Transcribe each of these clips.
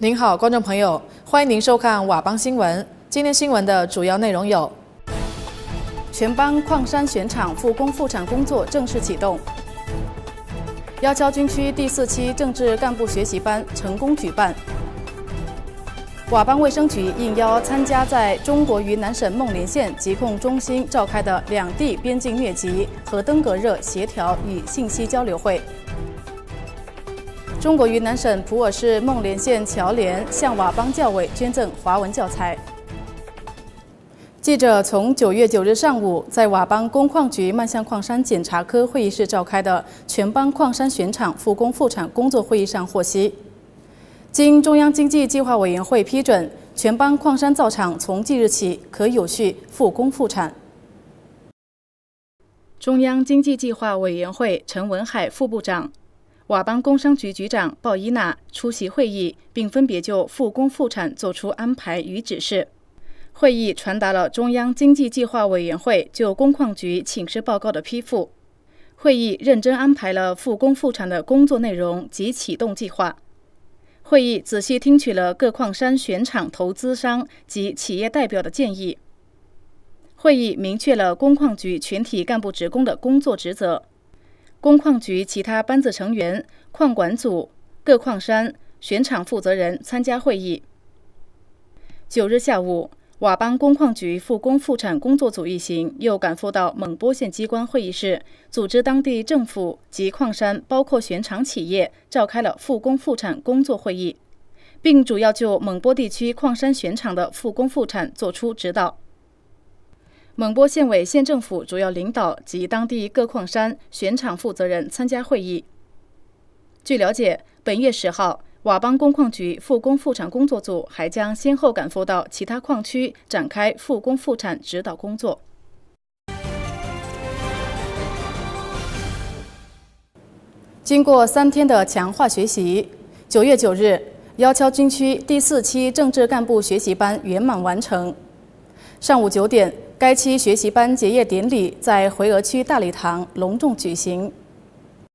您好，观众朋友，欢迎您收看佤邦新闻。今天新闻的主要内容有：全邦矿山选厂复工复产工作正式启动；亚硝军区第四期政治干部学习班成功举办；佤邦卫生局应邀参加在中国云南省孟连县疾控中心召开的两地边境疟疾和登革热协调与信息交流会。中国云南省普洱市孟连县侨联向佤邦教委捐赠华文教材。记者从九月九日上午在佤邦工矿局曼向矿山检查科会议室召开的全邦矿山选厂复工复产工作会议上获悉，经中央经济计划委员会批准，全邦矿山造厂从即日起可有序复工复产。中央经济计划委员会陈文海副部长。佤邦工商局局长鲍伊娜出席会议，并分别就复工复产作出安排与指示。会议传达了中央经济计划委员会就工矿局请示报告的批复。会议认真安排了复工复产的工作内容及启动计划。会议仔细听取了各矿山选厂投资商及企业代表的建议。会议明确了工矿局全体干部职工的工作职责。工矿局其他班子成员、矿管组、各矿山选厂负责人参加会议。九日下午，佤邦工矿局复工复产工作组一行又赶赴到勐波县机关会议室，组织当地政府及矿山（包括选厂企业）召开了复工复产工作会议，并主要就勐波地区矿山选厂的复工复产作出指导。蒙波县委、县政府主要领导及当地各矿山选厂负责人参加会议。据了解，本月十号，瓦邦工矿局复工复产工作组还将先后赶赴到其他矿区，展开复工复产指导工作。经过三天的强化学习，九月九日，腰桥军区第四期政治干部学习班圆满完成。上午九点。该期学习班结业典礼在回俄区大礼堂隆重举行。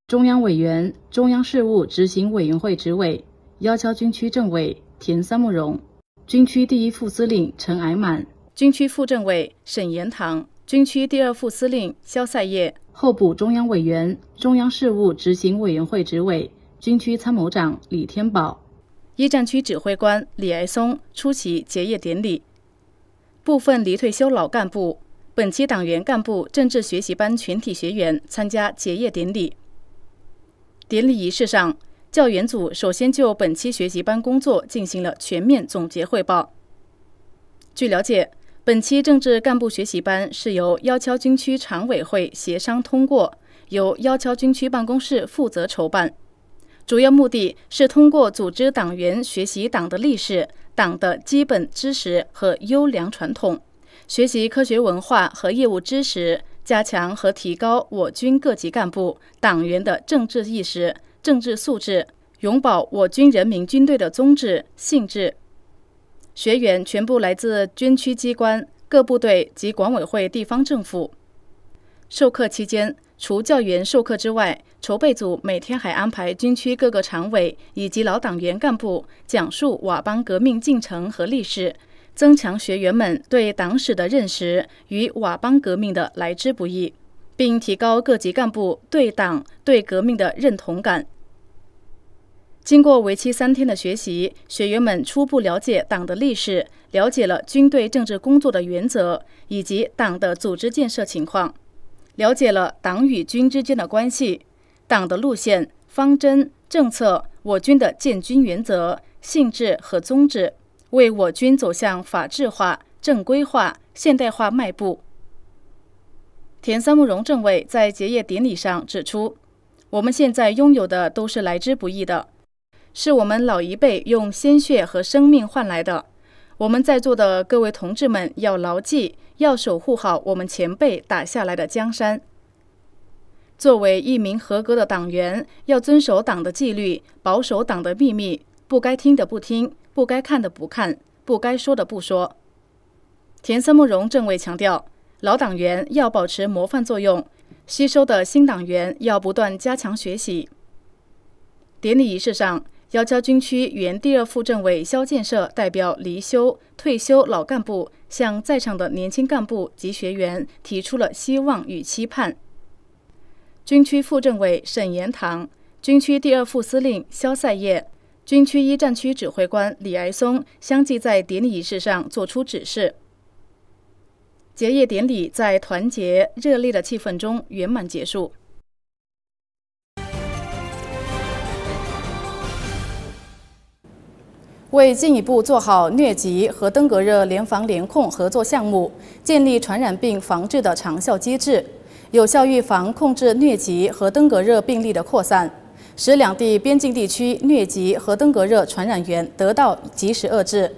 中央委员、中央事务执行委员会执委、幺幺军区政委田三木荣，军区第一副司令陈矮满，军区副政委沈延堂，军区第二副司令肖赛业，候补中央委员、中央事务执行委员会执委、军区参谋长李天宝、一战区指挥官李爱松出席结业典礼。部分离退休老干部、本期党员干部政治学习班全体学员参加结业典礼。典礼仪式上，教员组首先就本期学习班工作进行了全面总结汇报。据了解，本期政治干部学习班是由幺桥军区常委会协商通过，由幺桥军区办公室负责筹办，主要目的是通过组织党员学习党的历史。党的基本知识和优良传统，学习科学文化和业务知识，加强和提高我军各级干部党员的政治意识、政治素质，永葆我军人民军队的宗旨性质。学员全部来自军区机关、各部队及管委会、地方政府。授课期间。除教员授课之外，筹备组每天还安排军区各个常委以及老党员干部讲述佤邦革命进程和历史，增强学员们对党史的认识与佤邦革命的来之不易，并提高各级干部对党、对革命的认同感。经过为期三天的学习，学员们初步了解党的历史，了解了军队政治工作的原则以及党的组织建设情况。了解了党与军之间的关系，党的路线、方针、政策，我军的建军原则、性质和宗旨，为我军走向法治化、正规化、现代化迈步。田三木荣政委在结业典礼上指出：“我们现在拥有的都是来之不易的，是我们老一辈用鲜血和生命换来的。我们在座的各位同志们要牢记。”要守护好我们前辈打下来的江山。作为一名合格的党员，要遵守党的纪律，保守党的秘密，不该听的不听，不该看的不看，不该说的不说。田森木荣政委强调，老党员要保持模范作用，吸收的新党员要不断加强学习。典礼仪式上。幺幺军区原第二副政委肖建设代表离休退休老干部，向在场的年轻干部及学员提出了希望与期盼。军区副政委沈延堂、军区第二副司令肖赛业、军区一战区指挥官李艾松相继在典礼仪式上作出指示。结业典礼在团结热烈的气氛中圆满结束。为进一步做好疟疾和登革热联防联控合作项目，建立传染病防治的长效机制，有效预防控制疟疾和登革热病例的扩散，使两地边境地区疟疾和登革热传染源得到及时遏制。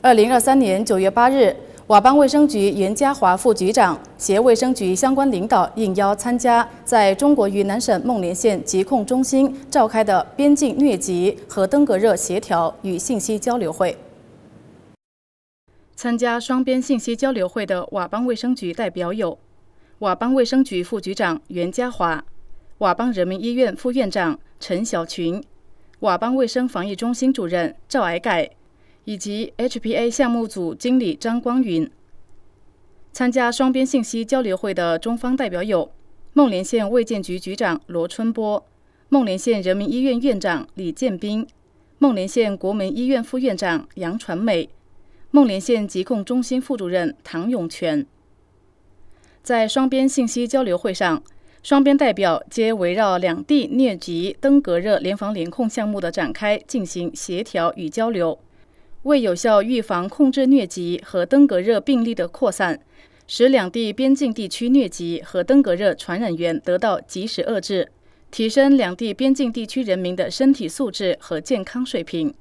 二零二三年九月八日。佤邦卫生局袁家华副局长携卫生局相关领导应邀参加，在中国云南省孟连县疾控中心召开的边境疟疾和登革热协调与信息交流会。参加双边信息交流会的佤邦卫生局代表有：佤邦卫生局副局长袁家华、佤邦人民医院副院长陈小群、佤邦卫生防疫中心主任赵矮改。以及 HPA 项目组经理张光云参加双边信息交流会的中方代表有孟连县卫健局局长罗春波、孟连县人民医院院长李建斌、孟连县国门医院副院长杨传美、孟连县疾控中心副主任唐永全。在双边信息交流会上，双边代表皆围绕两地疟疾、登革热联防联控项目的展开进行协调与交流。为有效预防控制疟疾和登革热病例的扩散，使两地边境地区疟疾和登革热传染源得到及时遏制，提升两地边境地区人民的身体素质和健康水平，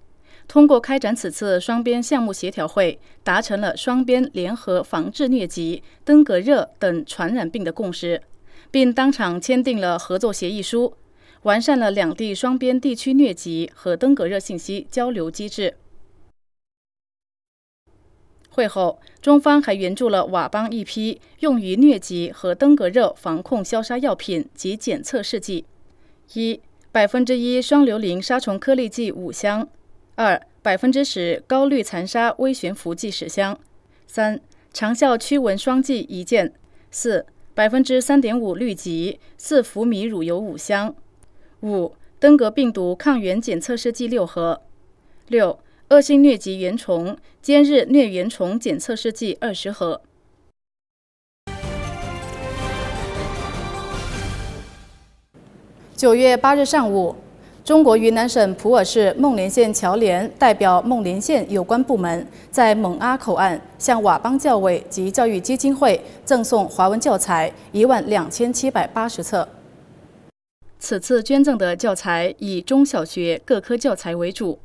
通过开展此次双边项目协调会，达成了双边联合防治疟疾、登革热等传染病的共识，并当场签订了合作协议书，完善了两地双边地区疟疾和登革热信息交流机制。会后，中方还援助了佤邦一批用于疟疾和登革热防控消杀药品及检测试剂：一百分之一双硫磷杀虫颗粒剂五箱；二百分之十高氯残杀微悬浮剂十箱；三长效驱蚊霜剂一件；四百分之三点五氯己四氟醚乳油五箱；五登革病毒抗原检测试剂六盒；六。恶性疟疾原虫、今日疟原虫检测试剂二十盒。九月八日上午，中国云南省普洱市孟连县侨联代表孟连县有关部门，在勐阿口岸向佤邦教委及教育基金会赠送华文教材一万两千七百八十册。此次捐赠的教材以中小学各科教材为主。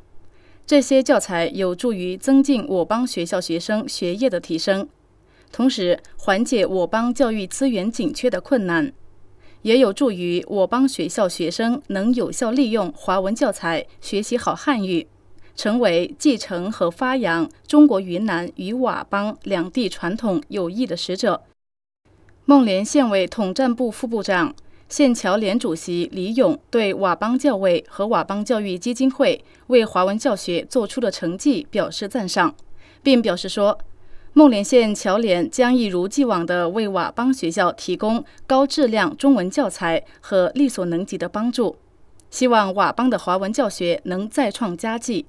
这些教材有助于增进我邦学校学生学业的提升，同时缓解我邦教育资源紧缺的困难，也有助于我邦学校学生能有效利用华文教材学习好汉语，成为继承和发扬中国云南与佤邦两地传统友谊的使者。孟连县委统战部副部长。县侨联主席李勇对佤邦教委和佤邦教育基金会为华文教学做出的成绩表示赞赏，并表示说，孟连县侨联将一如既往地为佤邦学校提供高质量中文教材和力所能及的帮助，希望佤邦的华文教学能再创佳绩。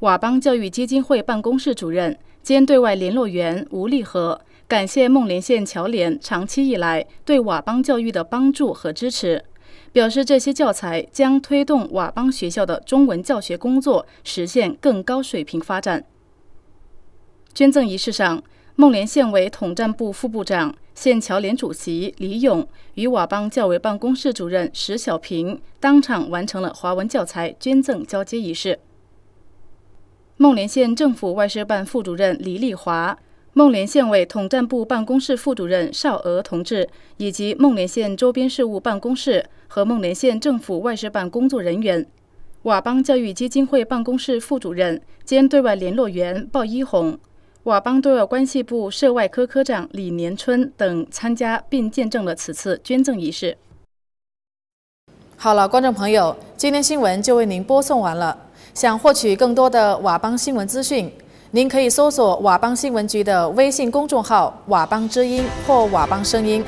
佤邦教育基金会办公室主任兼对外联络员吴立和。感谢孟连县侨联长期以来对佤邦教育的帮助和支持，表示这些教材将推动佤邦学校的中文教学工作实现更高水平发展。捐赠仪式上，孟连县委统战部副部长、县侨联主席李勇与佤邦教委办公室主任石小平当场完成了华文教材捐赠交接仪式。孟连县政府外事办副主任李丽华。孟连县委统战部办公室副主任邵娥同志，以及孟连县周边事务办公室和孟连县政府外事办工作人员，佤邦教育基金会办公室副主任兼对外联络员鲍一红，佤邦对外关系部涉外科科长李年春等参加并见证了此次捐赠仪式。好了，观众朋友，今天新闻就为您播送完了。想获取更多的佤邦新闻资讯。您可以搜索佤邦新闻局的微信公众号“佤邦之音”或“佤邦声音”。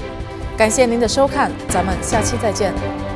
感谢您的收看，咱们下期再见。